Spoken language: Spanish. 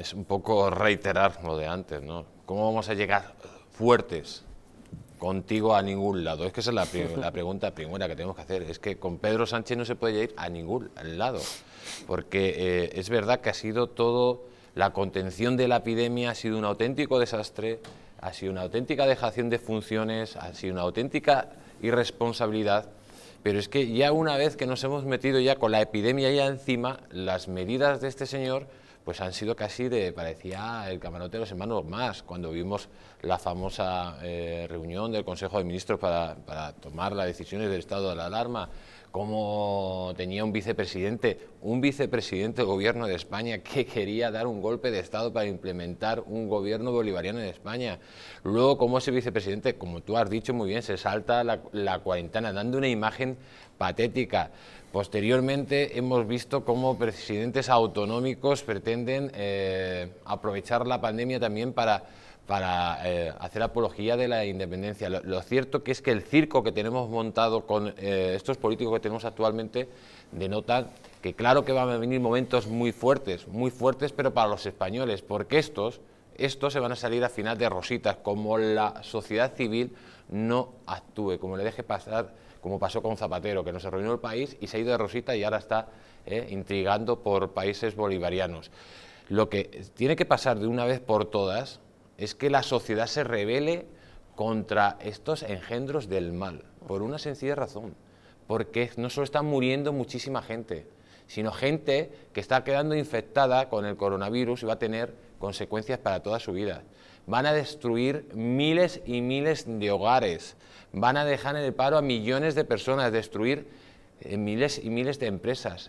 es un poco reiterar lo de antes, ¿no? ¿Cómo vamos a llegar fuertes contigo a ningún lado? Es que esa es la, pregunta primera que tenemos que hacer. Es que con Pedro Sánchez no se puede ir a ningún lado, porque eh, es verdad que ha sido todo, la contención de la epidemia ha sido un auténtico desastre, ha sido una auténtica dejación de funciones, ha sido una auténtica irresponsabilidad, pero es que ya una vez que nos hemos metido ya con la epidemia ya encima, las medidas de este señor pues han sido casi de, parecía el camarote de los hermanos más, cuando vimos la famosa eh, reunión del Consejo de Ministros para, para tomar las decisiones del estado de la alarma, cómo tenía un vicepresidente, un vicepresidente del gobierno de España que quería dar un golpe de Estado para implementar un gobierno bolivariano en España. Luego, cómo ese vicepresidente, como tú has dicho muy bien, se salta la, cuarentena, dando una imagen patética. Posteriormente hemos visto cómo presidentes autonómicos pretenden eh, aprovechar la pandemia también para para eh, hacer apología de la independencia. Lo, cierto que es que el circo que tenemos montado con eh, estos políticos que tenemos actualmente denota que claro que van a venir momentos muy fuertes, muy fuertes, pero para los españoles, porque estos, estos se van a salir al final de rositas, como la sociedad civil no actúe, como le deje pasar, como pasó con Zapatero, que nos arruinó el país y se ha ido de rosita y ahora está eh, intrigando por países bolivarianos. Lo que tiene que pasar de una vez por todas es que la sociedad se revele contra estos engendros del mal, por una sencilla razón, porque no solo está muriendo muchísima gente, sino gente que está quedando infectada con el coronavirus y va a tener consecuencias para toda su vida. Van a destruir miles y miles de hogares, van a dejar en el paro a millones de personas, destruir eh, miles y miles de empresas.